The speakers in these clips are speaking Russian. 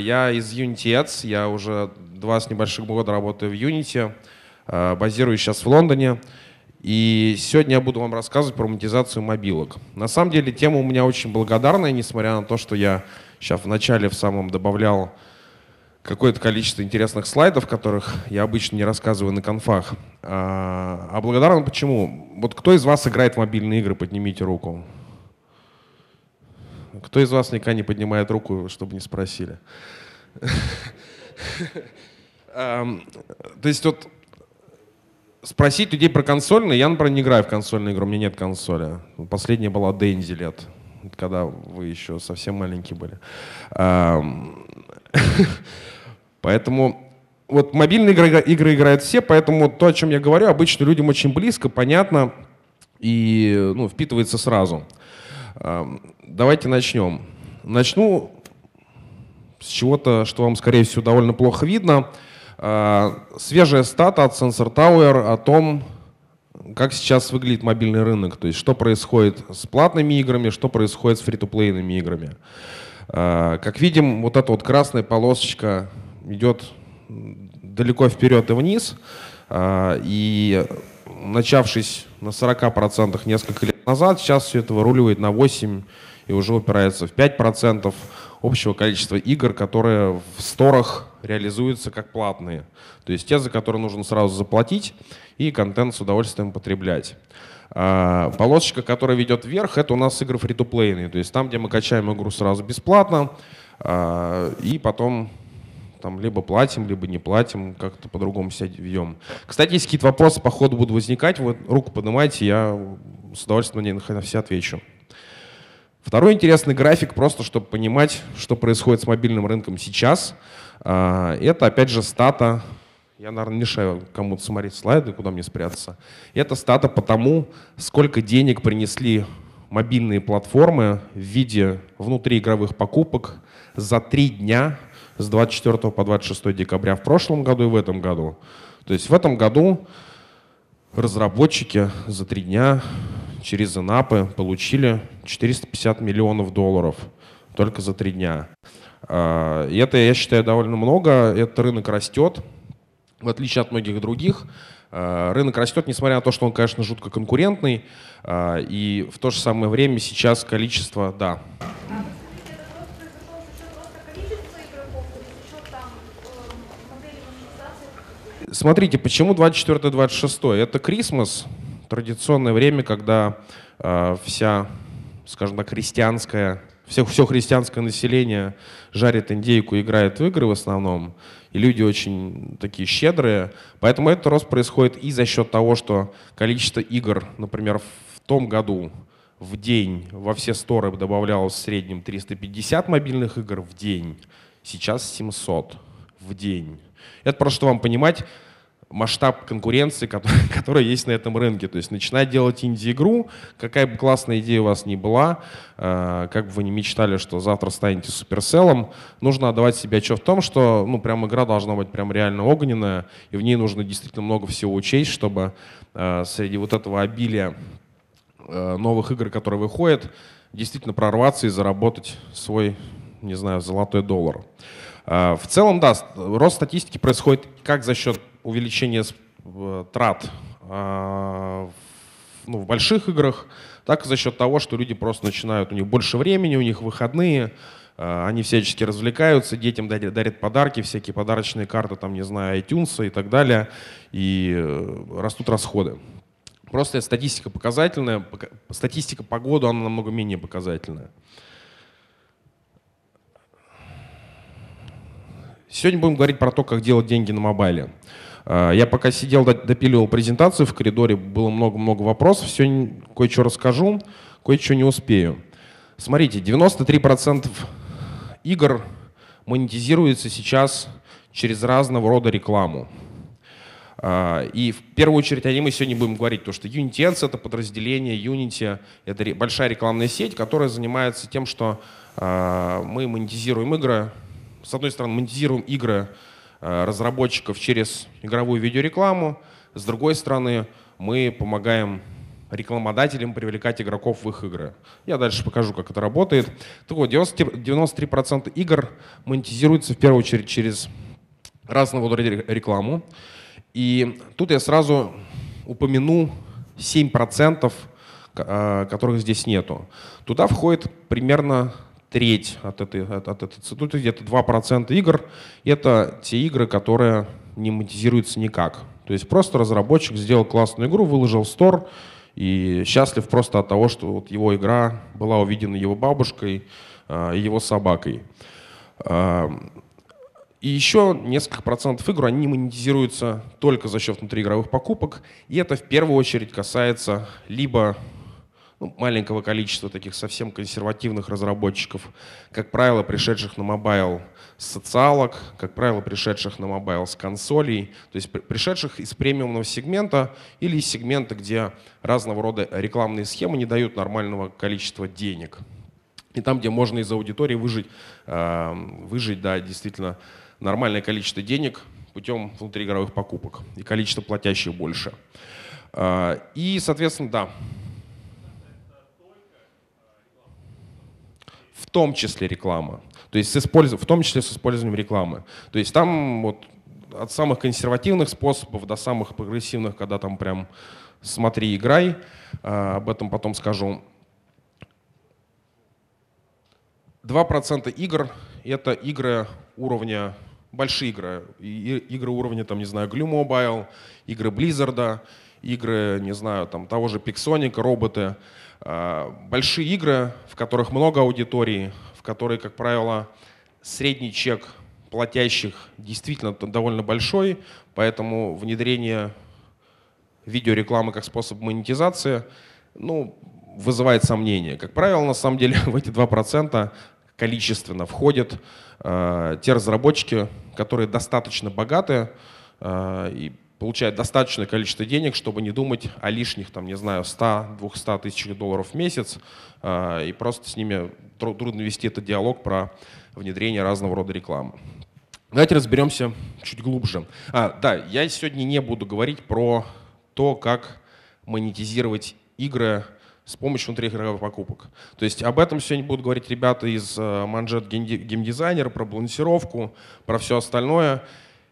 Я из Unity я уже два с небольшим года работаю в Unity, э, базируюсь сейчас в Лондоне. И сегодня я буду вам рассказывать про монетизацию мобилок. На самом деле тема у меня очень благодарная, несмотря на то, что я сейчас вначале в самом добавлял какое-то количество интересных слайдов, которых я обычно не рассказываю на конфах. А, а благодарен почему? Вот кто из вас играет в мобильные игры? Поднимите руку. Кто из вас никогда не поднимает руку, чтобы не спросили? Эм, то есть вот спросить людей про консольные, я, например, не играю в консольную игру, у меня нет консоли. Последняя была Дензи лет, когда вы еще совсем маленькие были. Эм, поэтому вот мобильные игры, игры играют все, поэтому то, о чем я говорю, обычно людям очень близко, понятно и ну, впитывается сразу. Эм, давайте начнем. Начну с чего-то, что вам, скорее всего, довольно плохо видно. Э, свежая стата от Sensor Tower о том, как сейчас выглядит мобильный рынок, то есть что происходит с платными играми, что происходит с фри-то-плейными играми. Э, как видим, вот эта вот красная полосочка идет далеко вперед и вниз, э, и начавшись на 40% несколько лет назад, сейчас все это выруливает на 8% и уже упирается в 5% общего количества игр, которые в сторах реализуются как платные. То есть те, за которые нужно сразу заплатить и контент с удовольствием потреблять. А, полосочка, которая ведет вверх, это у нас игры фри-то-плейные. То есть там, где мы качаем игру сразу бесплатно а, и потом там либо платим, либо не платим, как-то по-другому себя ведем. Кстати, если какие-то вопросы по ходу будут возникать, вот руку поднимайте, я с удовольствием на них на все отвечу. Второй интересный график, просто чтобы понимать, что происходит с мобильным рынком сейчас, а, это опять же стата, я, наверное, мешаю кому-то смотреть слайды, куда мне спрятаться. Это стата по тому, сколько денег принесли мобильные платформы в виде внутриигровых покупок за три дня с 24 по 26 декабря в прошлом году и в этом году. То есть в этом году разработчики за три дня через ИНАПы получили 450 миллионов долларов только за три дня. А, и это, я считаю, довольно много. Этот рынок растет, в отличие от многих других. А, рынок растет, несмотря на то, что он, конечно, жутко конкурентный. А, и в то же самое время сейчас количество, да. Смотрите, почему 24-26? Это Крисмас, традиционное время, когда э, вся, скажем так, христианская, все, все христианское население жарит индейку, играет в игры в основном, и люди очень такие щедрые. Поэтому этот рост происходит и за счет того, что количество игр, например, в том году в день во все стороны добавлялось в среднем 350 мобильных игр в день, сейчас 700 в день. Это просто, чтобы вам понимать, масштаб конкуренции, который, который есть на этом рынке. То есть начинать делать инди-игру, какая бы классная идея у вас ни была, э, как бы вы ни мечтали, что завтра станете суперселлом, нужно отдавать себе отчет в том, что ну, прям игра должна быть прям реально огненная, и в ней нужно действительно много всего учесть, чтобы э, среди вот этого обилия э, новых игр, которые выходят, действительно прорваться и заработать свой, не знаю, золотой доллар. Э, в целом, да, рост статистики происходит как за счет увеличение э, трат а, ну, в больших играх, так и за счет того, что люди просто начинают, у них больше времени, у них выходные, а, они всячески развлекаются, детям дарят, подарки, всякие подарочные карты, там, не знаю, iTunes и так далее, и э, растут расходы. Просто статистика показательная, статистика по году, она намного менее показательная. Сегодня будем говорить про то, как делать деньги на мобайле. Э, я пока сидел, допиливал презентацию в коридоре, было много-много вопросов, все кое-что расскажу, кое-что не успею. Смотрите, 93% игр монетизируется сейчас через разного рода рекламу. Э, и в первую очередь о ней мы сегодня будем говорить, потому что UnityEds — это подразделение, Unity — это большая рекламная сеть, которая занимается тем, что э, мы монетизируем игры. С одной стороны, монетизируем игры — Э, разработчиков через игровую видеорекламу. С другой стороны, мы помогаем рекламодателям привлекать игроков в их игры. Я дальше покажу, как это работает. Так вот, 93% игр монетизируется в первую очередь через разного рода рекламу. И тут я сразу упомяну 7%, э, которых здесь нету. Туда входит примерно треть от этой, от, от этой ну, где-то 2% игр, это те игры, которые не монетизируются никак. То есть просто разработчик сделал классную игру, выложил в стор, и счастлив просто от того, что вот его игра была увидена его бабушкой э, и его собакой. Э, и еще несколько процентов игр, они монетизируются только за счет внутриигровых покупок, и это в первую очередь касается либо ну, маленького количества таких совсем консервативных разработчиков, как правило, пришедших на мобайл с социалок, как правило, пришедших на мобайл с консолей, то есть пришедших из премиумного сегмента или из сегмента, где разного рода рекламные схемы не дают нормального количества денег. И там, где можно из аудитории выжить, эм, выжить да, действительно нормальное количество денег путем внутриигровых покупок и количество платящих больше. Э, и, соответственно, да, в том числе реклама. То есть с использ... в том числе с использованием рекламы. То есть там вот от самых консервативных способов до самых прогрессивных, когда там прям смотри, играй, а, об этом потом скажу. 2% игр — это игры уровня, большие игры, игры уровня, там, не знаю, Glu Mobile, игры Blizzard, игры, не знаю, там того же Pixonic, роботы. А, большие игры, в которых много аудитории, в которой, как правило, средний чек платящих действительно довольно большой, поэтому внедрение видеорекламы как способ монетизации ну, вызывает сомнения. Как правило, на самом деле в эти 2% количественно входят э, те разработчики, которые достаточно богаты э, и получает достаточное количество денег, чтобы не думать о лишних, там, не знаю, 100-200 тысяч долларов в месяц, э, и просто с ними трудно вести этот диалог про внедрение разного рода рекламы. Давайте разберемся чуть глубже. А, да, я сегодня не буду говорить про то, как монетизировать игры с помощью внутриигровых покупок. То есть об этом сегодня будут говорить ребята из э, манжет геймдизайнера, про балансировку, про все остальное.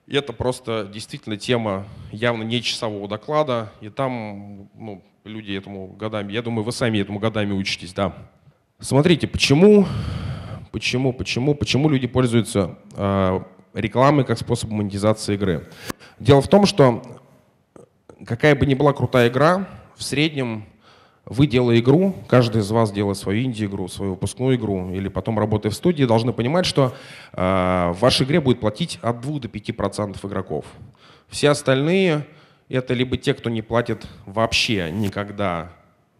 И это просто действительно тема явно не часового доклада, и там ну, люди этому годами, я думаю, вы сами этому годами учитесь, да. Смотрите, почему, почему, почему, почему люди пользуются э, рекламой как способом монетизации игры? Дело в том, что какая бы ни была крутая игра, в среднем вы, делая игру, каждый из вас делает свою инди-игру, свою выпускную игру, или потом работая в студии, должны понимать, что э, в вашей игре будет платить от 2 до 5% игроков. Все остальные — это либо те, кто не платит вообще никогда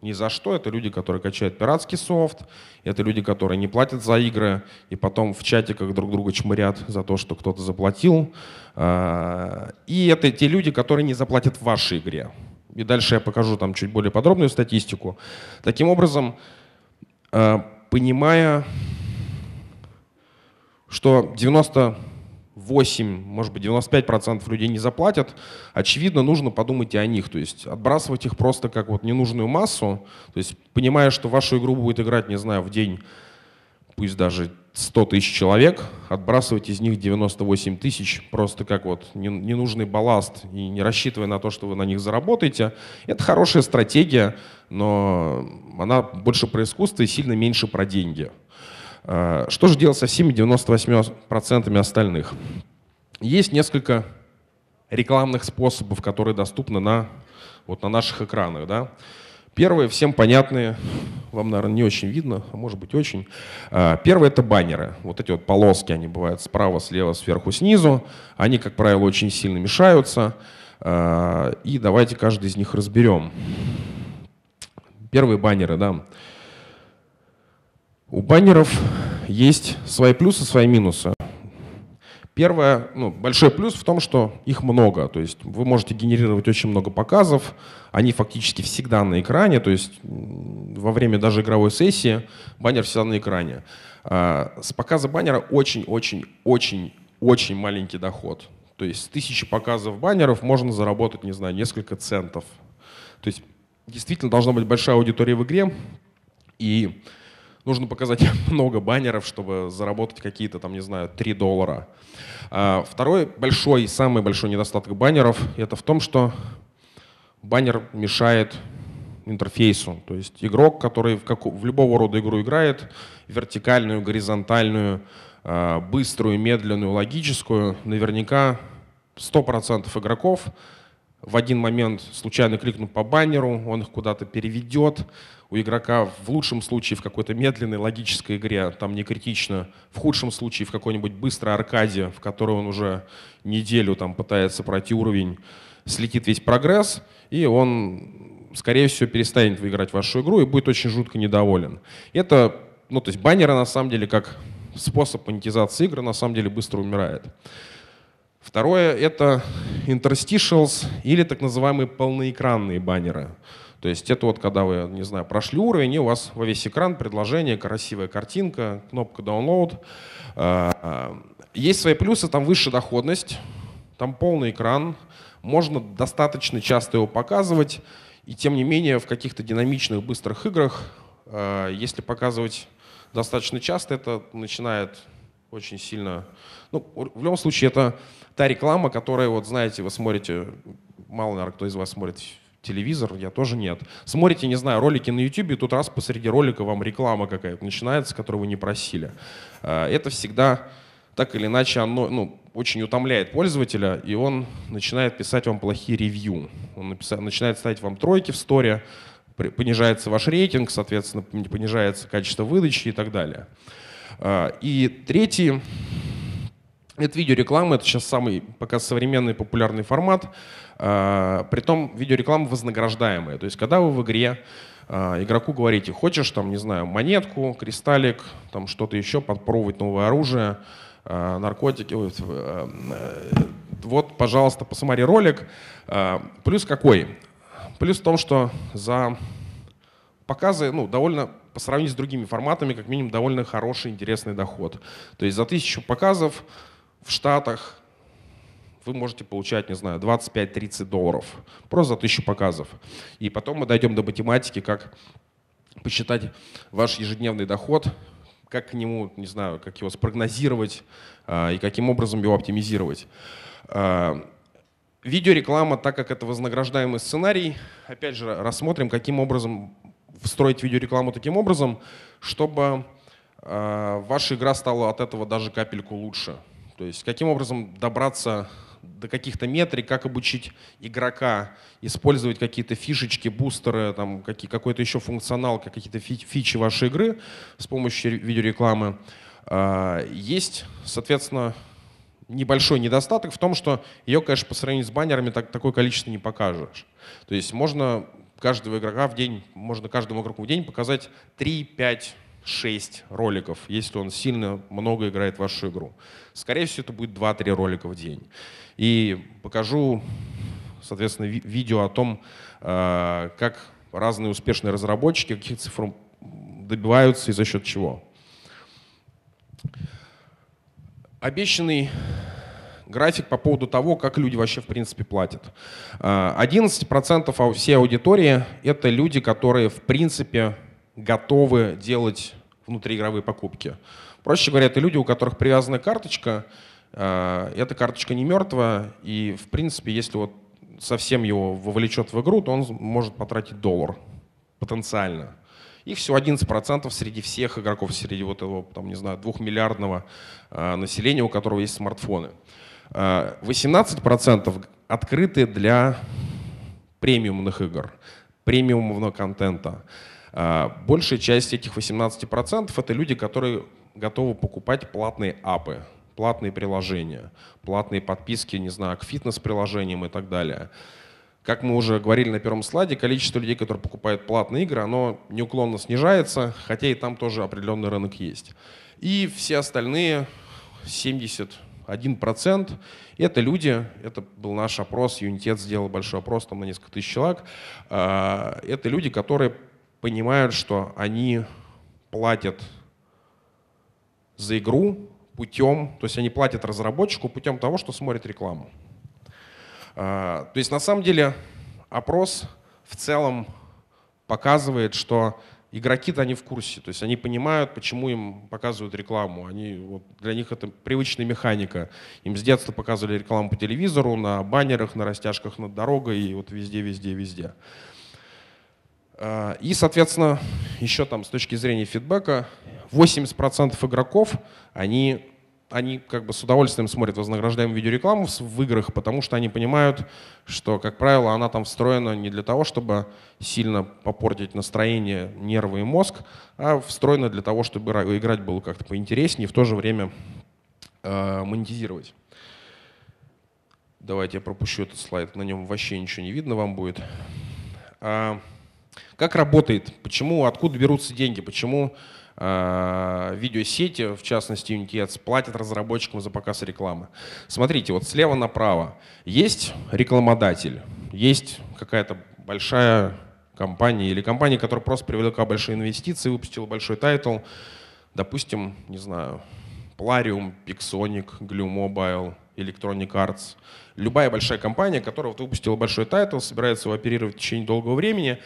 ни за что. Это люди, которые качают пиратский софт, это люди, которые не платят за игры и потом в чатиках друг друга чмырят за то, что кто-то заплатил. Э, и это те люди, которые не заплатят в вашей игре и дальше я покажу там чуть более подробную статистику. Таким образом, э, понимая, что 98, может быть, 95% процентов людей не заплатят, очевидно, нужно подумать и о них. То есть отбрасывать их просто как вот ненужную массу. То есть понимая, что вашу игру будет играть, не знаю, в день пусть даже 100 тысяч человек, отбрасывать из них 98 тысяч просто как вот ненужный балласт и не рассчитывая на то, что вы на них заработаете, это хорошая стратегия, но она больше про искусство и сильно меньше про деньги. Э, что же делать со всеми 98% остальных? Есть несколько рекламных способов, которые доступны на, вот на наших экранах. Да? Первые всем понятные, вам, наверное, не очень видно, а может быть очень. А, Первое — это баннеры. Вот эти вот полоски, они бывают справа, слева, сверху, снизу. Они, как правило, очень сильно мешаются. А, и давайте каждый из них разберем. Первые баннеры, да. У баннеров есть свои плюсы, свои минусы. Первое, ну, большой плюс в том, что их много. То есть вы можете генерировать очень много показов. Они фактически всегда на экране. То есть во время даже игровой сессии баннер всегда на экране. А, с показа баннера очень-очень-очень-очень маленький доход. То есть с тысячи показов баннеров можно заработать, не знаю, несколько центов. То есть действительно должна быть большая аудитория в игре. И нужно показать много баннеров, чтобы заработать какие-то, там, не знаю, 3 доллара. А, второй большой, самый большой недостаток баннеров — это в том, что баннер мешает интерфейсу. То есть игрок, который в, как, в любого рода игру играет, вертикальную, горизонтальную, а, быструю, медленную, логическую, наверняка 100% игроков в один момент случайно кликнут по баннеру, он их куда-то переведет, у игрока в лучшем случае в какой-то медленной логической игре, а там не критично, в худшем случае в какой-нибудь быстрой аркаде, в которой он уже неделю там пытается пройти уровень, слетит весь прогресс, и он, скорее всего, перестанет выиграть вашу игру и будет очень жутко недоволен. Это, ну, то есть баннеры, на самом деле, как способ монетизации игры, на самом деле, быстро умирает. Второе — это interstitials или так называемые полноэкранные баннеры. То есть это вот когда вы, не знаю, прошли уровень, и у вас во весь экран предложение, красивая картинка, кнопка download. Э, есть свои плюсы, там выше доходность, там полный экран, можно достаточно часто его показывать, и тем не менее в каких-то динамичных, быстрых играх, э, если показывать достаточно часто, это начинает очень сильно... Ну, в любом случае, это та реклама, которая, вот знаете, вы смотрите, мало, наверное, кто из вас смотрит телевизор, я тоже нет. Смотрите, не знаю, ролики на YouTube, и тут раз посреди ролика вам реклама какая-то начинается, которую вы не просили. А, это всегда так или иначе оно ну, очень утомляет пользователя, и он начинает писать вам плохие ревью. Он написал, начинает ставить вам тройки в сторе, понижается ваш рейтинг, соответственно, понижается качество выдачи и так далее. А, и третий это видеореклама, это сейчас самый пока современный популярный формат. А, притом видеореклама вознаграждаемая. То есть когда вы в игре а, игроку говорите, хочешь там, не знаю, монетку, кристаллик, там что-то еще, подпробовать новое оружие, а, наркотики, э, вот, пожалуйста, посмотри ролик. Плюс какой? Плюс в том, что за показы, ну, довольно, по сравнению с другими форматами, как минимум, довольно хороший, интересный доход. То есть за тысячу показов в Штатах вы можете получать, не знаю, 25-30 долларов просто за тысячу показов. И потом мы дойдем до математики, как посчитать ваш ежедневный доход, как к нему, не знаю, как его спрогнозировать э, и каким образом его оптимизировать. Э, видеореклама, так как это вознаграждаемый сценарий, опять же, рассмотрим, каким образом встроить видеорекламу таким образом, чтобы э, ваша игра стала от этого даже капельку лучше. То есть каким образом добраться до каких-то метрик, как обучить игрока использовать какие-то фишечки, бустеры, там, какие, какой-то еще функционал, какие-то фичи вашей игры с помощью видеорекламы. А, есть, соответственно, небольшой недостаток в том, что ее, конечно, по сравнению с баннерами так, такое количество не покажешь. То есть можно каждого игрока в день, можно каждому игроку в день показать 3-5 6 роликов, если он сильно много играет в вашу игру. Скорее всего, это будет 2-3 ролика в день. И покажу, соответственно, ви видео о том, э, как разные успешные разработчики каких цифр добиваются и за счет чего. Обещанный график по поводу того, как люди вообще в принципе платят. 11% э, всей аудитории — это люди, которые в принципе готовы делать внутриигровые покупки. Проще говоря, это люди, у которых привязана карточка, э, эта карточка не мертвая, и, в принципе, если вот совсем его вовлечет в игру, то он может потратить доллар потенциально. Их всего 11% среди всех игроков, среди вот этого, там, не знаю, двухмиллиардного э, населения, у которого есть смартфоны. Э, 18% открыты для премиумных игр, премиумного контента. А, большая часть этих 18% это люди, которые готовы покупать платные апы, платные приложения, платные подписки, не знаю, к фитнес-приложениям и так далее. Как мы уже говорили на первом слайде, количество людей, которые покупают платные игры, оно неуклонно снижается, хотя и там тоже определенный рынок есть. И все остальные 71% это люди, это был наш опрос, Юнитет сделал большой опрос там на несколько тысяч человек, а, это люди, которые понимают, что они платят за игру путем, то есть они платят разработчику путем того, что смотрят рекламу. А, то есть на самом деле опрос в целом показывает, что игроки-то они в курсе, то есть они понимают, почему им показывают рекламу. Они, вот, для них это привычная механика. Им с детства показывали рекламу по телевизору, на баннерах, на растяжках над дорогой и вот везде, везде, везде. А, и, соответственно, еще там с точки зрения фидбэка, 80% игроков, они, они как бы с удовольствием смотрят вознаграждаемую видеорекламу в играх, потому что они понимают, что, как правило, она там встроена не для того, чтобы сильно попортить настроение, нервы и мозг, а встроена для того, чтобы играть было как-то поинтереснее и в то же время э, монетизировать. Давайте я пропущу этот слайд, на нем вообще ничего не видно вам будет. А, как работает? Почему, откуда берутся деньги? Почему э, видеосети, в частности Unity платят разработчикам за показ рекламы? Смотрите, вот слева направо есть рекламодатель, есть какая-то большая компания или компания, которая просто привлекла большие инвестиции, выпустила большой тайтл, допустим, не знаю, Plarium, Pixonic, Glue Mobile, Electronic Arts. Любая большая компания, которая вот выпустила большой тайтл, собирается его оперировать в течение долгого времени,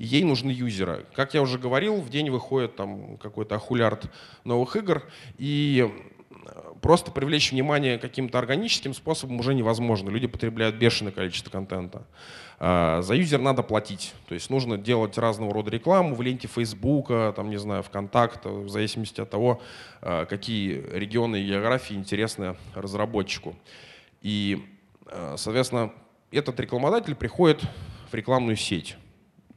ей нужны юзеры. Как я уже говорил, в день выходит там какой-то ахулярд новых игр, и э, просто привлечь внимание каким-то органическим способом уже невозможно. Люди потребляют бешеное количество контента. А, за юзер надо платить. То есть нужно делать разного рода рекламу в ленте Фейсбука, там, не знаю, ВКонтакте, в зависимости от того, а, какие регионы и географии интересны разработчику. И, э, соответственно, этот рекламодатель приходит в рекламную сеть.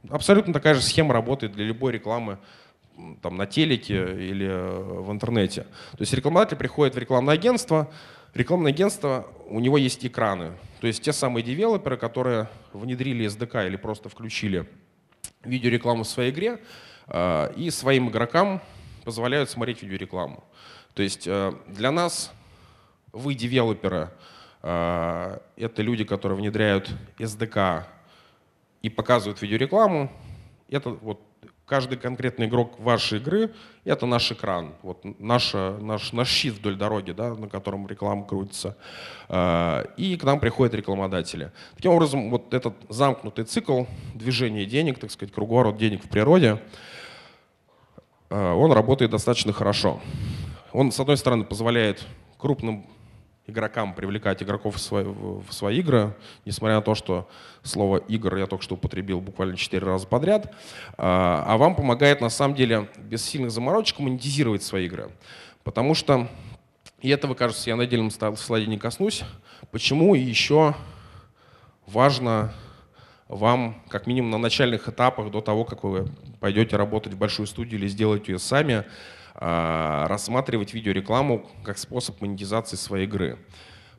Абсолютно такая же схема работает для любой рекламы там, на телеке или э, в интернете. То есть рекламодатель приходит в рекламное агентство, рекламное агентство, у него есть экраны. То есть те самые девелоперы, которые внедрили SDK или просто включили видеорекламу в своей игре э, и своим игрокам позволяют смотреть видеорекламу. То есть э, для нас, вы, девелоперы, это люди, которые внедряют SDK и показывают видеорекламу. Это вот каждый конкретный игрок вашей игры — это наш экран, вот наша, наш, наш щит вдоль дороги, да, на котором реклама крутится. Э, и к нам приходят рекламодатели. Таким образом, вот этот замкнутый цикл движения денег, так сказать, круговорот денег в природе, э, он работает достаточно хорошо. Он, с одной стороны, позволяет крупным игрокам привлекать игроков в свои, в свои игры, несмотря на то, что слово «игр» я только что употребил буквально 4 раза подряд, а, а вам помогает на самом деле без сильных заморочек монетизировать свои игры. Потому что, и этого, кажется, я на отдельном слайде не коснусь, почему еще важно вам, как минимум на начальных этапах, до того, как вы пойдете работать в большую студию или сделаете ее сами, а, рассматривать видеорекламу как способ монетизации своей игры.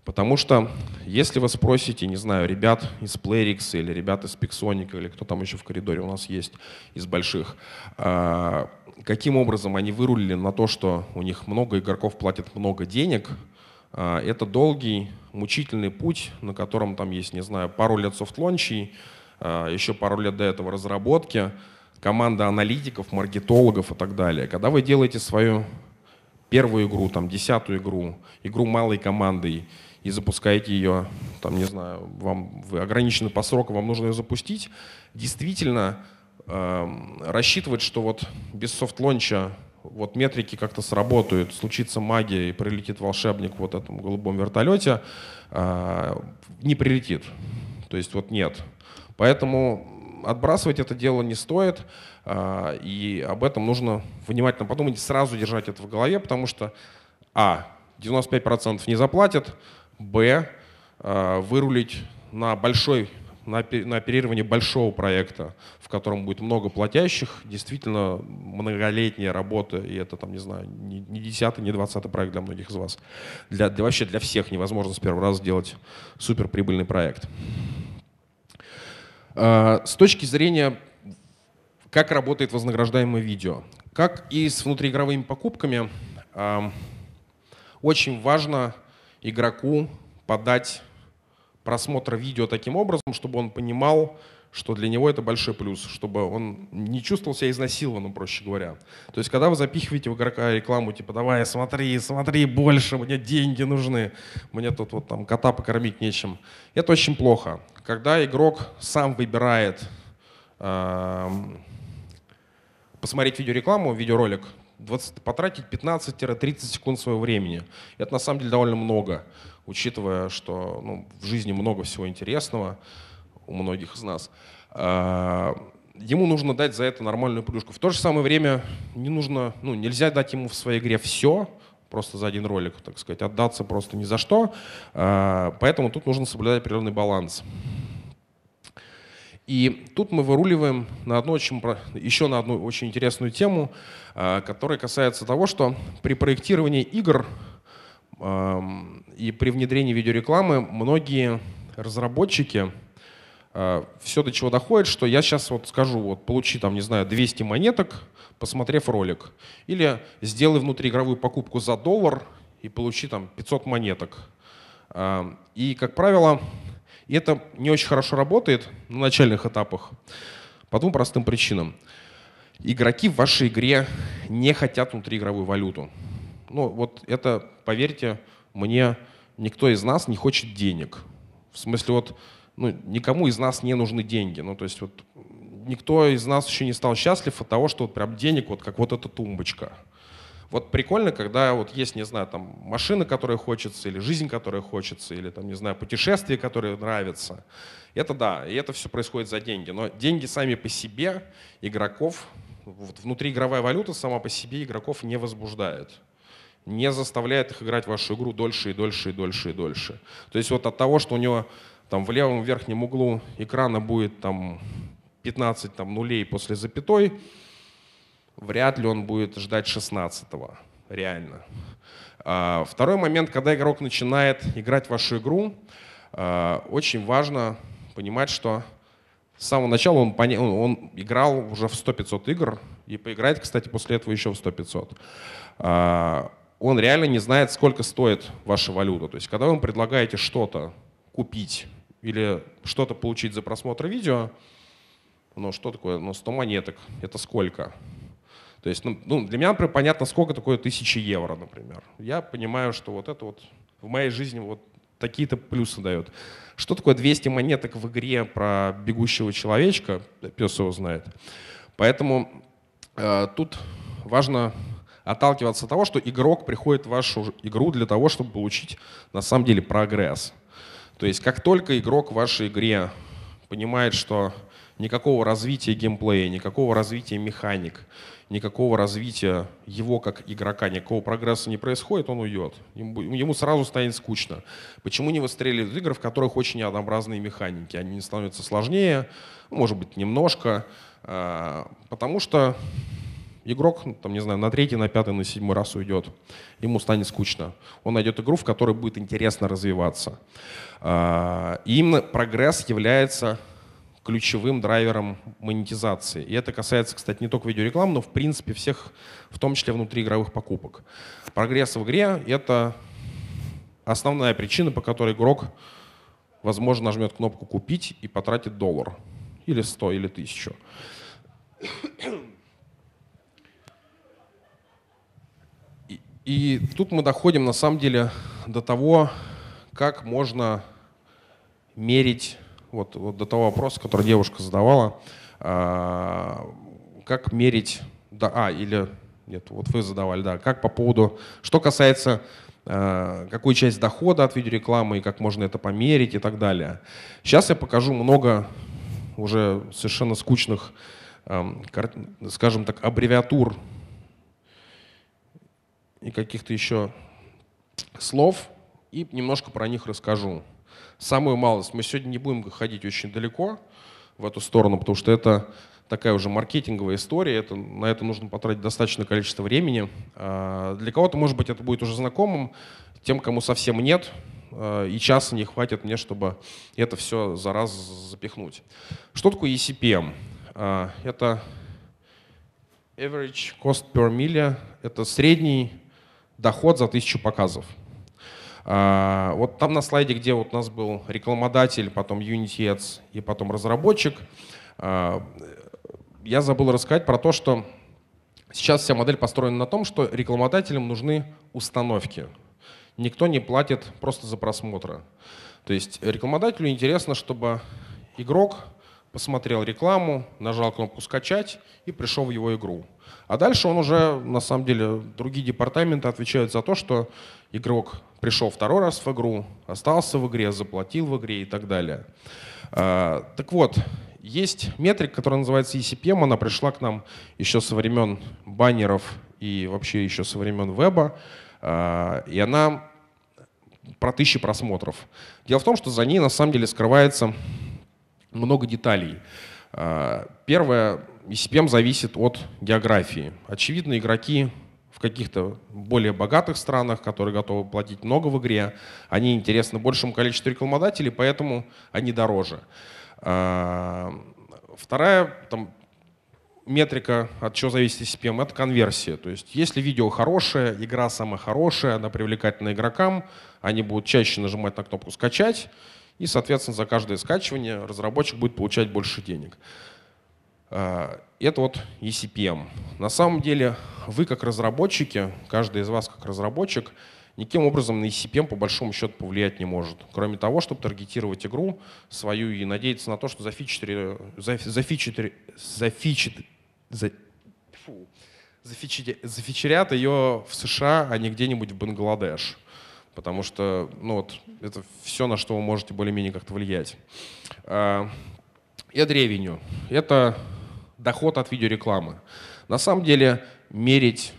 Потому что если вы спросите, не знаю, ребят из Playrix или ребят из Pixonic или кто там еще в коридоре у нас есть из больших, а, каким образом они вырулили на то, что у них много игроков платят много денег, а, это долгий, мучительный путь, на котором там есть, не знаю, пару лет софтлончей, еще пару лет до этого разработки – команда аналитиков, маркетологов и так далее. Когда вы делаете свою первую игру, там, десятую игру, игру малой командой, и запускаете ее, там, не знаю, вам вы ограничены по сроку, вам нужно ее запустить, действительно э, рассчитывать, что вот без софт-лонча вот метрики как-то сработают, случится магия и прилетит волшебник вот этом голубом вертолете, э, а, не прилетит. То есть вот нет. Поэтому отбрасывать это дело не стоит, а, и об этом нужно внимательно подумать, сразу держать это в голове, потому что а. 95% не заплатят, б. А, вырулить на большой на оперирование большого проекта, в котором будет много платящих, действительно многолетняя работа, и это там, не знаю, не десятый, не двадцатый проект для многих из вас. Для, для вообще для всех невозможно с первого раза сделать суперприбыльный проект. Э, с точки зрения, как работает вознаграждаемое видео, как и с внутриигровыми покупками, эм, очень важно игроку подать просмотр видео таким образом, чтобы он понимал, что для него это большой плюс, чтобы он не чувствовал себя изнасилованным, проще говоря. То есть, когда вы запихиваете в игрока рекламу, типа, давай, смотри, смотри больше, мне деньги нужны, мне тут вот там кота покормить нечем, это очень плохо. Когда игрок сам выбирает э, посмотреть видеорекламу, видеоролик, 20, потратить 15-30 секунд своего времени. Это на самом деле довольно много, учитывая, что ну, в жизни много всего интересного у многих из нас, а, ему нужно дать за это нормальную плюшку. В то же самое время не нужно, ну, нельзя дать ему в своей игре все, просто за один ролик, так сказать, отдаться просто ни за что. А, поэтому тут нужно соблюдать определенный баланс. И тут мы выруливаем на одну очень, еще на одну очень интересную тему, а, которая касается того, что при проектировании игр и при внедрении видеорекламы многие разработчики – а, все до чего доходит, что я сейчас вот скажу, вот получи там, не знаю, 200 монеток, посмотрев ролик. Или сделай внутриигровую покупку за доллар и получи там 500 монеток. А, и, как правило, это не очень хорошо работает на начальных этапах по двум простым причинам. Игроки в вашей игре не хотят внутриигровую валюту. Ну вот это, поверьте мне, никто из нас не хочет денег. В смысле вот ну, никому из нас не нужны деньги. Ну, то есть вот никто из нас еще не стал счастлив от того, что вот прям денег, вот как вот эта тумбочка. Вот прикольно, когда вот есть, не знаю, там машина, которая хочется, или жизнь, которая хочется, или там, не знаю, путешествие, которое нравится. Это да, и это все происходит за деньги. Но деньги сами по себе игроков, вот внутриигровая валюта сама по себе игроков не возбуждает не заставляет их играть в вашу игру дольше и дольше и дольше и дольше. То есть вот от того, что у него там в левом верхнем углу экрана будет там 15 там, нулей после запятой, вряд ли он будет ждать 16-го, реально. А, второй момент, когда игрок начинает играть в вашу игру, а, очень важно понимать, что с самого начала он, поня... он играл уже в 100-500 игр, и поиграет, кстати, после этого еще в 100-500. А, он реально не знает, сколько стоит ваша валюта. То есть, когда вы ему предлагаете что-то купить или что-то получить за просмотр видео, ну что такое, ну 100 монеток, это сколько? То есть ну, ну, для меня, например, понятно, сколько такое 1000 евро, например. Я понимаю, что вот это вот в моей жизни вот такие-то плюсы дает. Что такое 200 монеток в игре про бегущего человечка, пес его знает. Поэтому э, тут важно отталкиваться от того, что игрок приходит в вашу игру для того, чтобы получить на самом деле прогресс. То есть как только игрок в вашей игре понимает, что никакого развития геймплея, никакого развития механик, никакого развития его как игрока, никакого прогресса не происходит, он уйдет. Ему сразу станет скучно. Почему не выстреливают игры, в которых очень однообразные механики? Они становятся сложнее, может быть, немножко, а, потому что Игрок, ну, там, не знаю, на третий, на пятый, на седьмой раз уйдет. Ему станет скучно. Он найдет игру, в которой будет интересно развиваться. А, и именно прогресс является ключевым драйвером монетизации. И это касается, кстати, не только видеорекламы, но в принципе всех, в том числе внутриигровых покупок. Прогресс в игре — это основная причина, по которой игрок, возможно, нажмет кнопку «Купить» и потратит доллар. Или 100, или 1000. И тут мы доходим на самом деле до того, как можно мерить, вот, вот до того вопроса, который девушка задавала, а, как мерить, да, а, или нет, вот вы задавали, да, как по поводу, что касается, а, какую часть дохода от видеорекламы и как можно это померить и так далее. Сейчас я покажу много уже совершенно скучных, эм, скажем так, аббревиатур и каких-то еще слов и немножко про них расскажу. Самую малость. Мы сегодня не будем ходить очень далеко в эту сторону, потому что это такая уже маркетинговая история, это, на это нужно потратить достаточное количество времени. А, для кого-то, может быть, это будет уже знакомым, тем, кому совсем нет, а, и часа не хватит мне, чтобы это все за раз запихнуть. Что такое ECPM? А, это Average Cost Per Mille, это средний доход за тысячу показов. А, вот там на слайде, где вот у нас был рекламодатель, потом Unity Ads и потом разработчик, а, я забыл рассказать про то, что сейчас вся модель построена на том, что рекламодателям нужны установки. Никто не платит просто за просмотры. То есть рекламодателю интересно, чтобы игрок посмотрел рекламу, нажал кнопку «Скачать» и пришел в его игру. А дальше он уже, на самом деле, другие департаменты отвечают за то, что игрок пришел второй раз в игру, остался в игре, заплатил в игре и так далее. А, так вот, есть метрика, которая называется ECPM, она пришла к нам еще со времен баннеров и вообще еще со времен веба, а, и она про тысячи просмотров. Дело в том, что за ней на самом деле скрывается много деталей. А, первое, ECPM зависит от географии. Очевидно, игроки в каких-то более богатых странах, которые готовы платить много в игре, они интересны большему количеству рекламодателей, поэтому они дороже. А, вторая там, метрика, от чего зависит CPM, это конверсия. То есть если видео хорошее, игра самая хорошая, она привлекательна игрокам, они будут чаще нажимать на кнопку «Скачать», и, соответственно, за каждое скачивание разработчик будет получать больше денег. Э, это вот ECPM. На самом деле вы как разработчики, каждый из вас как разработчик, никаким образом на ECPM по большому счету повлиять не может. Кроме того, чтобы таргетировать игру свою и надеяться на то, что зафичитри, зафичитри, зафичитри, за, фу, зафичи, зафичерят ее в США, а не где-нибудь в Бангладеш. Потому что ну вот, это все, на что вы можете более-менее как-то влиять. Я э, Ревеню. Это доход от видеорекламы. На самом деле мерить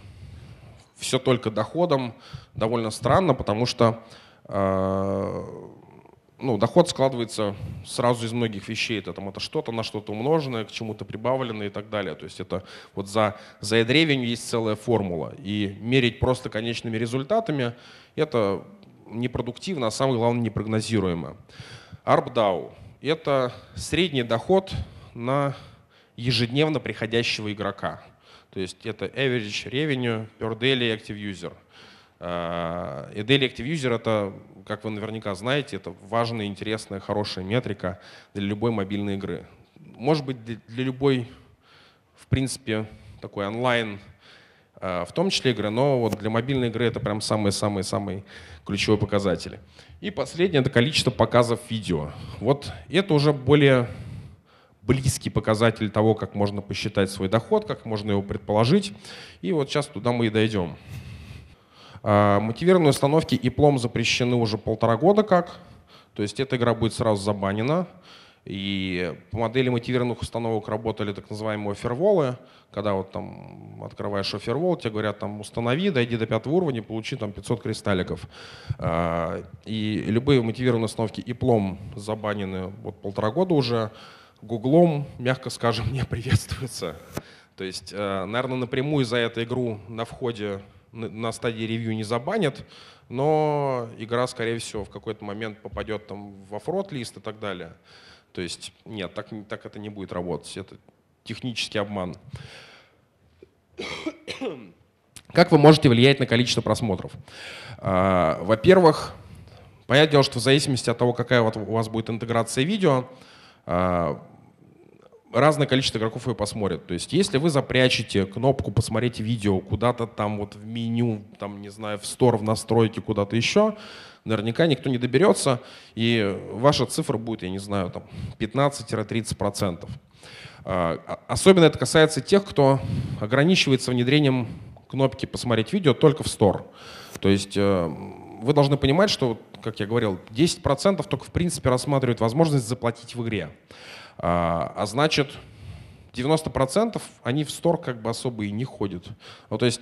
все только доходом довольно странно, потому что э, ну, доход складывается сразу из многих вещей. Это, там, это что-то на что-то умноженное, к чему-то прибавленное и так далее. То есть это вот за, за ядревень есть целая формула. И мерить просто конечными результатами – это непродуктивно, а самое главное непрогнозируемо. ARPDAO – это средний доход на ежедневно приходящего игрока. То есть это average revenue per daily active user. Э, и daily active user это, как вы наверняка знаете, это важная, интересная, хорошая метрика для любой мобильной игры. Может быть, для любой, в принципе, такой онлайн, э, в том числе игры, но вот для мобильной игры это прям самые-самые-самые ключевые показатели. И последнее — это количество показов видео. Вот это уже более близкий показатель того, как можно посчитать свой доход, как можно его предположить. И вот сейчас туда мы и дойдем. А, мотивированные установки и плом запрещены уже полтора года как. То есть эта игра будет сразу забанена. И по модели мотивированных установок работали так называемые оферволы, когда вот там открываешь офервол, тебе говорят там установи, дойди до пятого уровня, получи там 500 кристалликов. А, и любые мотивированные установки и плом забанены вот полтора года уже. Гуглом, мягко скажем, не приветствуется. То есть, э, наверное, напрямую за эту игру на входе на стадии ревью не забанят, но игра, скорее всего, в какой-то момент попадет там во фрот-лист и так далее. То есть, нет, так, так это не будет работать. Это технический обман. Как вы можете влиять на количество просмотров? Э, во-первых, понятное дело, что в зависимости от того, какая у вас будет интеграция видео, э, разное количество игроков ее посмотрят, То есть, если вы запрячете кнопку «Посмотреть видео» куда-то там вот в меню, там, не знаю, в стор, в настройки, куда-то еще, наверняка никто не доберется, и ваша цифра будет, я не знаю, там 15-30%. А, а, особенно это касается тех, кто ограничивается внедрением кнопки «Посмотреть видео» только в стор. То есть э, вы должны понимать, что, как я говорил, 10% только в принципе рассматривают возможность заплатить в игре. А, а значит, 90% они в стор как бы особо и не ходят. Ну, то есть,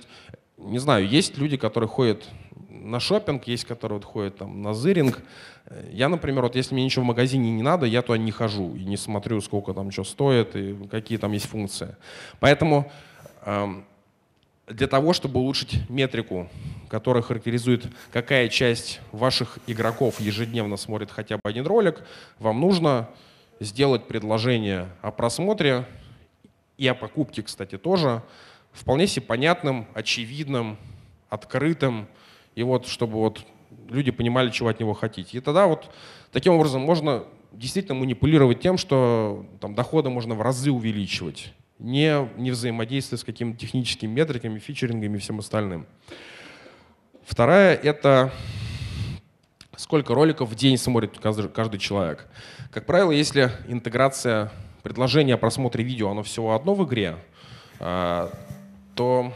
не знаю, есть люди, которые ходят на шопинг, есть, которые вот ходят там на зыринг. Э, я, например, вот если мне ничего в магазине не надо, я туда не хожу и не смотрю, сколько там что стоит и какие там есть функции. Поэтому эм, для того, чтобы улучшить метрику, которая характеризует, какая часть ваших игроков ежедневно смотрит хотя бы один ролик, вам нужно сделать предложение о просмотре и о покупке, кстати, тоже вполне себе понятным, очевидным, открытым, и вот чтобы вот люди понимали, чего от него хотите. И тогда вот таким образом можно действительно манипулировать тем, что там, доходы можно в разы увеличивать, не, не взаимодействуя с какими-то техническими метриками, фичерингами и всем остальным. Вторая — это сколько роликов в день смотрит каждый человек. Как правило, если интеграция предложения о просмотре видео, оно всего одно в игре, а, то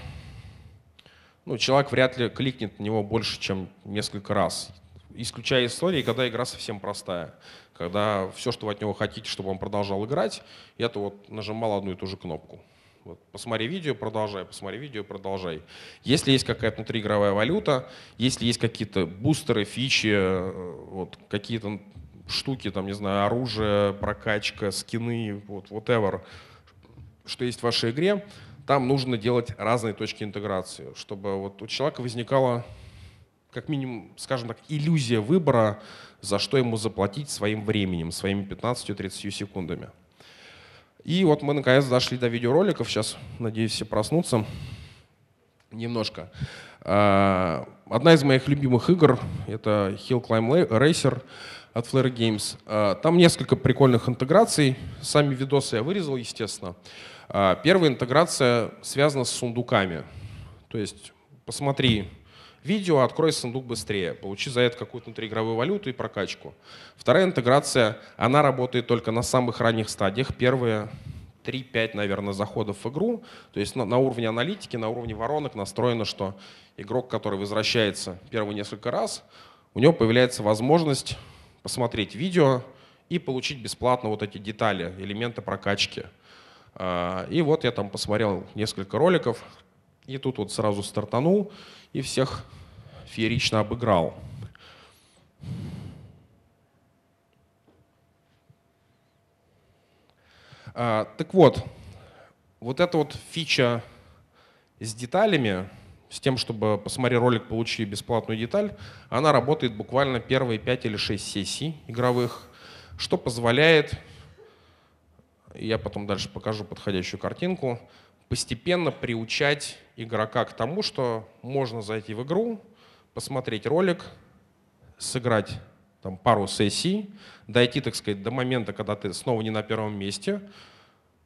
ну, человек вряд ли кликнет на него больше, чем несколько раз. Исключая истории, когда игра совсем простая. Когда все, что вы от него хотите, чтобы он продолжал играть, это вот нажимал одну и ту же кнопку. Вот, посмотри видео, продолжай, посмотри видео, продолжай. Если есть какая-то внутриигровая валюта, если есть какие-то бустеры, фичи, э, вот, какие-то штуки, там, не знаю, оружие, прокачка, скины, вот, whatever, что есть в вашей игре, там нужно делать разные точки интеграции, чтобы вот у человека возникала как минимум, скажем так, иллюзия выбора, за что ему заплатить своим временем, своими 15-30 секундами. И вот мы наконец дошли до видеороликов. Сейчас, надеюсь, все проснутся немножко. А, одна из моих любимых игр — это Hill Climb Racer от Flare Games. А, там несколько прикольных интеграций. Сами видосы я вырезал, естественно. А, первая интеграция связана с сундуками. То есть посмотри видео, открой сундук быстрее, получи за это какую-то внутриигровую валюту и прокачку. Вторая интеграция, она работает только на самых ранних стадиях. Первые 3-5, наверное, заходов в игру. То есть на, на уровне аналитики, на уровне воронок настроено, что игрок, который возвращается первые несколько раз, у него появляется возможность посмотреть видео и получить бесплатно вот эти детали, элементы прокачки. А, и вот я там посмотрел несколько роликов, и тут вот сразу стартанул, и всех феерично обыграл. А, так вот, вот эта вот фича с деталями, с тем, чтобы посмотри ролик, получи бесплатную деталь, она работает буквально первые 5 или 6 сессий игровых, что позволяет, я потом дальше покажу подходящую картинку, постепенно приучать игрока к тому, что можно зайти в игру, посмотреть ролик, сыграть там, пару сессий, дойти, так сказать, до момента, когда ты снова не на первом месте,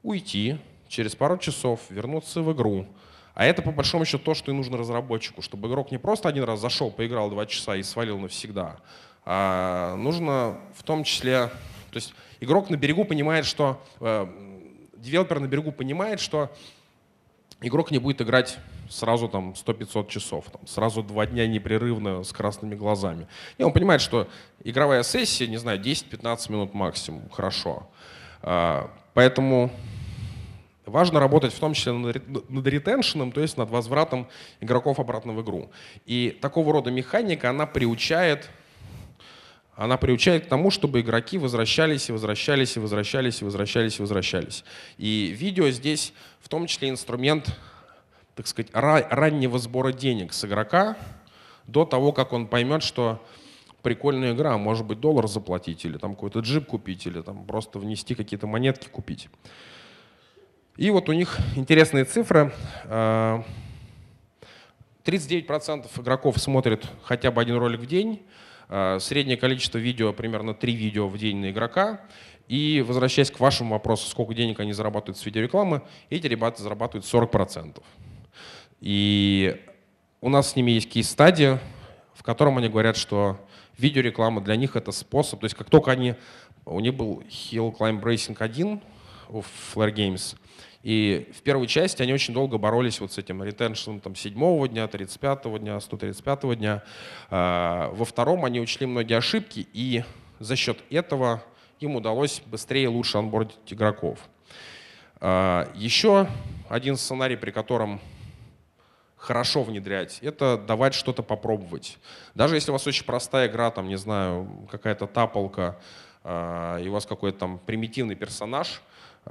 уйти, через пару часов вернуться в игру. А это, по большому счету, то, что и нужно разработчику, чтобы игрок не просто один раз зашел, поиграл два часа и свалил навсегда, а нужно в том числе... То есть игрок на берегу понимает, что... Э, девелопер на берегу понимает, что игрок не будет играть сразу там 100-500 часов, там, сразу два дня непрерывно с красными глазами. И он понимает, что игровая сессия, не знаю, 10-15 минут максимум, хорошо. А, поэтому важно работать в том числе над ретеншеном, то есть над возвратом игроков обратно в игру. И такого рода механика, она приучает она приучает к тому, чтобы игроки возвращались и возвращались и возвращались и возвращались и возвращались. И видео здесь в том числе инструмент так сказать, раннего сбора денег с игрока до того, как он поймет, что прикольная игра, может быть, доллар заплатить, или там какой-то джип купить, или там просто внести какие-то монетки купить. И вот у них интересные цифры. 39% а, игроков смотрят хотя бы один ролик в день. А, среднее количество видео, примерно 3 видео в день на игрока. И возвращаясь к вашему вопросу, сколько денег они зарабатывают с видеорекламы, эти ребята зарабатывают 40%. И у нас с ними есть кейс-стадия, в котором они говорят, что видеореклама для них это способ. То есть как только они, у них был Hill Climb Racing 1 у Flare Games, и в первой части они очень долго боролись вот с этим ретеншеном там, 7 дня, 35 дня, 135 дня. А, во втором они учли многие ошибки, и за счет этого им удалось быстрее и лучше анбордить игроков. А, еще один сценарий, при котором хорошо внедрять, это давать что-то попробовать. Даже если у вас очень простая игра, там, не знаю, какая-то таполка э, и у вас какой-то там примитивный персонаж, э,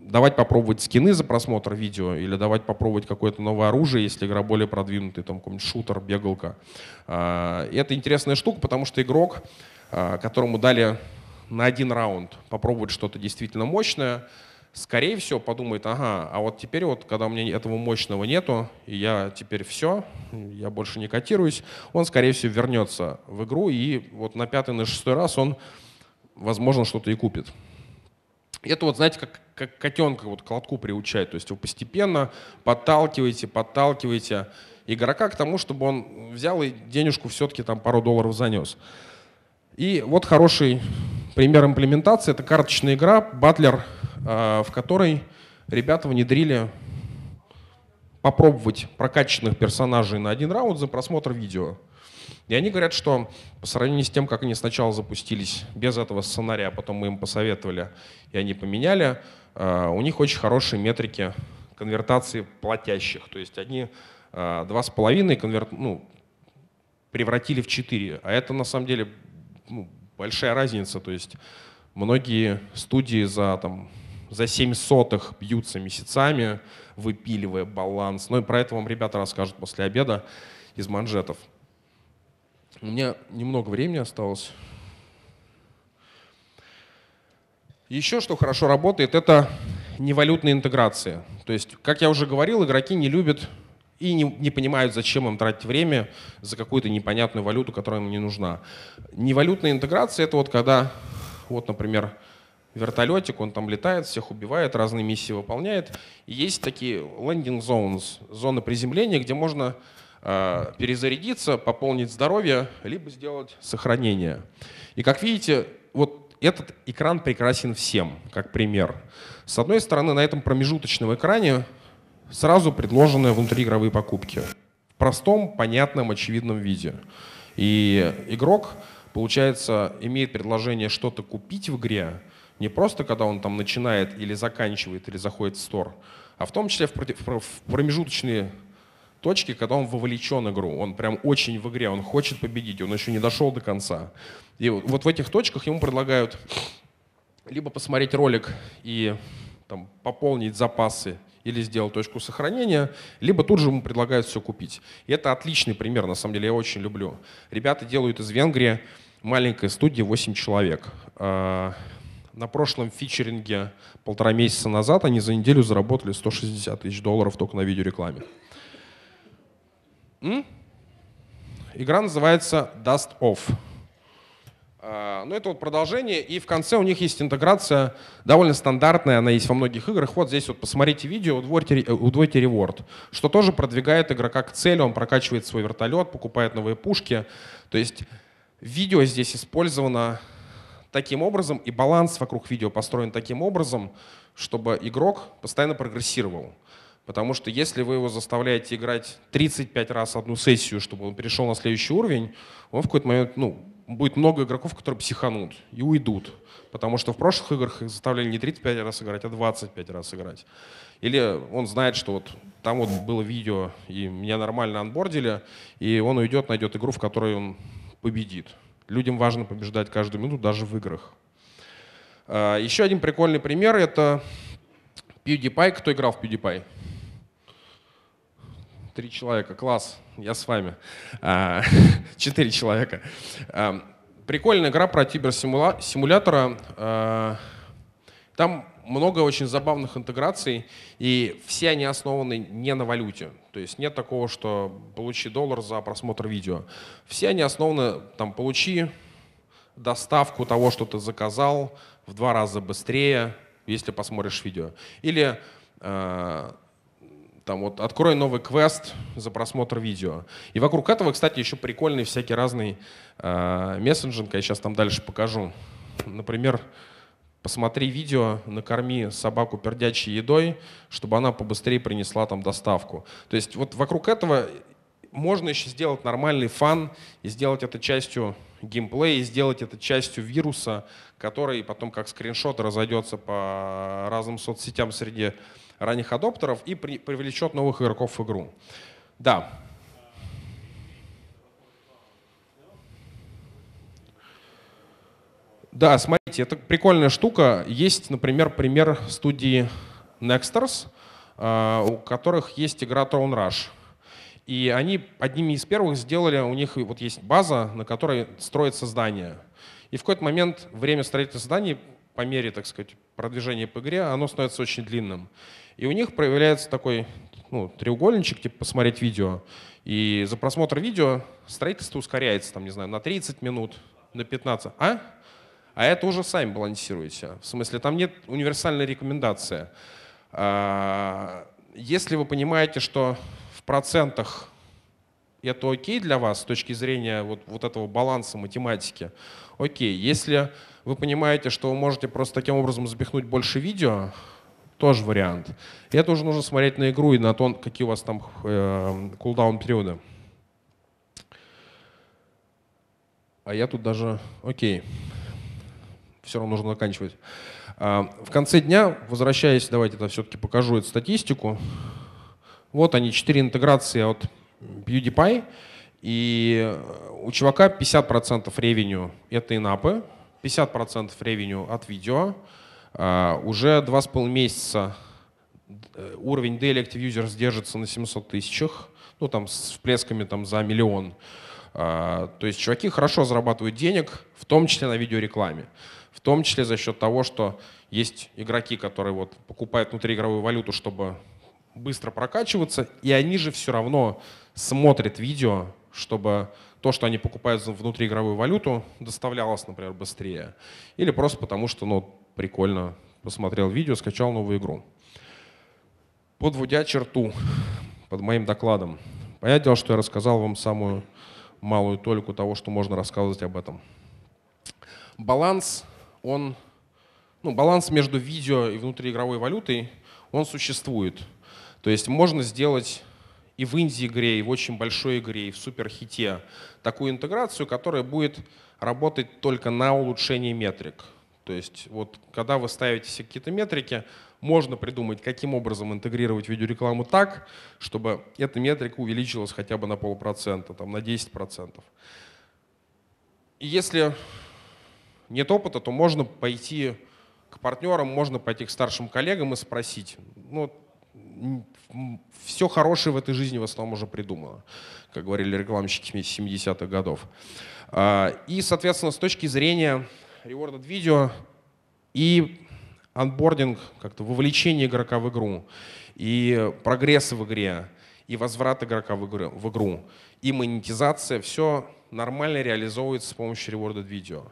давать попробовать скины за просмотр видео или давать попробовать какое-то новое оружие, если игра более продвинутая, там какой-нибудь шутер, бегалка. Э, это интересная штука, потому что игрок, которому дали на один раунд попробовать что-то действительно мощное, скорее всего, подумает, ага, а вот теперь вот, когда у меня этого мощного нету, и я теперь все, я больше не котируюсь, он, скорее всего, вернется в игру, и вот на пятый, на шестой раз он, возможно, что-то и купит. Это вот, знаете, как, как котенка вот к лотку приучает, то есть вы постепенно подталкиваете, подталкиваете игрока к тому, чтобы он взял и денежку все-таки там пару долларов занес. И вот хороший Пример имплементации — это карточная игра «Батлер», э, в которой ребята внедрили попробовать прокачанных персонажей на один раунд за просмотр видео. И они говорят, что по сравнению с тем, как они сначала запустились без этого сценария, а потом мы им посоветовали, и они поменяли, э, у них очень хорошие метрики конвертации платящих. То есть они э, два с половиной конверт, ну, превратили в 4. А это на самом деле ну, большая разница. То есть многие студии за, там, за 7 сотых бьются месяцами, выпиливая баланс. Ну и про это вам ребята расскажут после обеда из манжетов. У меня немного времени осталось. Еще что хорошо работает, это невалютная интеграция. То есть, как я уже говорил, игроки не любят и не, не понимают, зачем им тратить время за какую-то непонятную валюту, которая им не нужна. Невалютная интеграция — это вот когда, вот, например, вертолетик, он там летает, всех убивает, разные миссии выполняет. И есть такие landing zones, зоны приземления, где можно э, перезарядиться, пополнить здоровье, либо сделать сохранение. И как видите, вот этот экран прекрасен всем, как пример. С одной стороны, на этом промежуточном экране сразу предложены внутриигровые покупки в простом, понятном, очевидном виде. И игрок, получается, имеет предложение что-то купить в игре, не просто когда он там начинает или заканчивает, или заходит в стор, а в том числе в промежуточные точки, когда он вовлечен в игру, он прям очень в игре, он хочет победить, он еще не дошел до конца. И вот в этих точках ему предлагают либо посмотреть ролик и там, пополнить запасы или сделал точку сохранения, либо тут же ему предлагают все купить. И это отличный пример, на самом деле, я очень люблю. Ребята делают из Венгрии маленькая студия, 8 человек. А, на прошлом фичеринге полтора месяца назад они за неделю заработали 160 тысяч долларов только на видеорекламе. Игра называется Dust Off. А, Но ну, это вот продолжение, и в конце у них есть интеграция довольно стандартная, она есть во многих играх. Вот здесь вот посмотрите видео, удвойте, э, удвойте реворд, что тоже продвигает игрока к цели, он прокачивает свой вертолет, покупает новые пушки. То есть видео здесь использовано таким образом, и баланс вокруг видео построен таким образом, чтобы игрок постоянно прогрессировал. Потому что если вы его заставляете играть 35 раз одну сессию, чтобы он перешел на следующий уровень, он в какой-то момент ну, будет много игроков, которые психанут и уйдут. Потому что в прошлых играх их заставляли не 35 раз играть, а 25 раз играть. Или он знает, что вот там вот было видео, и меня нормально анбордили, и он уйдет, найдет игру, в которой он победит. Людям важно побеждать каждую минуту, даже в играх. А, еще один прикольный пример — это PewDiePie. Кто играл в PewDiePie? Три человека, класс, я с вами. А, четыре человека. А, прикольная игра про тибер симулятора. А, там много очень забавных интеграций, и все они основаны не на валюте. То есть нет такого, что получи доллар за просмотр видео. Все они основаны, там, получи доставку того, что ты заказал, в два раза быстрее, если посмотришь видео. Или там вот открой новый квест за просмотр видео. И вокруг этого, кстати, еще прикольный всякий разный э, мессенджинг, я сейчас там дальше покажу. Например, посмотри видео, накорми собаку пердячей едой, чтобы она побыстрее принесла там доставку. То есть вот вокруг этого можно еще сделать нормальный фан и сделать это частью геймплея, и сделать это частью вируса, который потом как скриншот разойдется по разным соцсетям среди ранних адоптеров и при, привлечет новых игроков в игру. Да. Да, смотрите, это прикольная штука. Есть, например, пример студии Nexters, а, у которых есть игра Throne Rush. И они одними из первых сделали, у них вот есть база, на которой строится здание. И в какой-то момент время строительства зданий по мере, так сказать, продвижения по игре, оно становится очень длинным. И у них проявляется такой ну, треугольничек, типа посмотреть видео. И за просмотр видео строительство ускоряется, там, не знаю, на 30 минут, на 15. А? А это уже сами балансируете. В смысле, там нет универсальной рекомендации. А, если вы понимаете, что в процентах это окей для вас с точки зрения вот, вот этого баланса математики, окей. Если вы понимаете, что вы можете просто таким образом запихнуть больше видео, тоже вариант. И это уже нужно смотреть на игру и на то, какие у вас там э, кулдаун периоды. А я тут даже... Окей. Все равно нужно заканчивать. А, в конце дня, возвращаясь, давайте это все-таки покажу эту статистику. Вот они, 4 интеграции от PewDiePie. И у чувака 50% ревеню — это инапы, 50% ревеню от видео. А, уже 2,5 месяца э, уровень Daily Active Users держится на 700 тысячах, ну там с всплесками там за миллион. А, то есть чуваки хорошо зарабатывают денег, в том числе на видеорекламе, в том числе за счет того, что есть игроки, которые вот покупают внутриигровую валюту, чтобы быстро прокачиваться, и они же все равно смотрят видео, чтобы то, что они покупают внутриигровую валюту, доставлялось, например, быстрее. Или просто потому, что ну, прикольно, посмотрел видео, скачал новую игру. Подводя черту под моим докладом, понятное дело, что я рассказал вам самую малую толику того, что можно рассказывать об этом. Баланс, он, ну, баланс между видео и внутриигровой валютой, он существует. То есть можно сделать и в Индии, игре и в очень большой игре, и в суперхите такую интеграцию, которая будет работать только на улучшение метрик. То есть вот когда вы ставите себе какие-то метрики, можно придумать, каким образом интегрировать видеорекламу так, чтобы эта метрика увеличилась хотя бы на полпроцента, там, на 10%. И если нет опыта, то можно пойти к партнерам, можно пойти к старшим коллегам и спросить, ну, все хорошее в этой жизни в основном уже придумано, как говорили рекламщики 70-х годов. А, и, соответственно, с точки зрения rewarded видео и анбординг, как-то вовлечение игрока в игру, и прогресс в игре, и возврат игрока в игру, в игру и монетизация, все нормально реализовывается с помощью rewarded видео.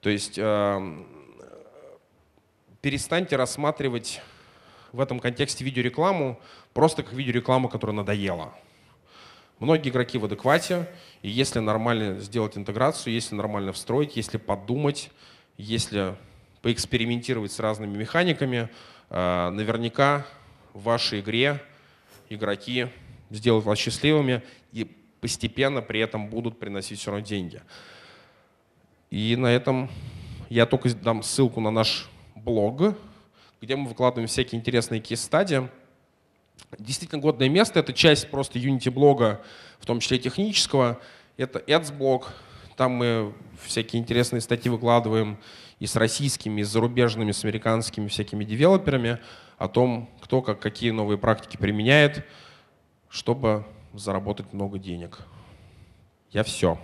То есть э, перестаньте рассматривать в этом контексте видеорекламу просто как видеорекламу, которая надоела. Многие игроки в адеквате, и если нормально сделать интеграцию, если нормально встроить, если подумать, если поэкспериментировать с разными механиками, э, наверняка в вашей игре игроки сделают вас счастливыми и постепенно при этом будут приносить все равно деньги. И на этом я только дам ссылку на наш блог, где мы выкладываем всякие интересные кейс-стадии. Действительно годное место — это часть просто Unity-блога, в том числе технического. Это Ads-блог, там мы всякие интересные статьи выкладываем и с российскими, и с зарубежными, с американскими всякими девелоперами о том, кто как, какие новые практики применяет, чтобы заработать много денег. Я все.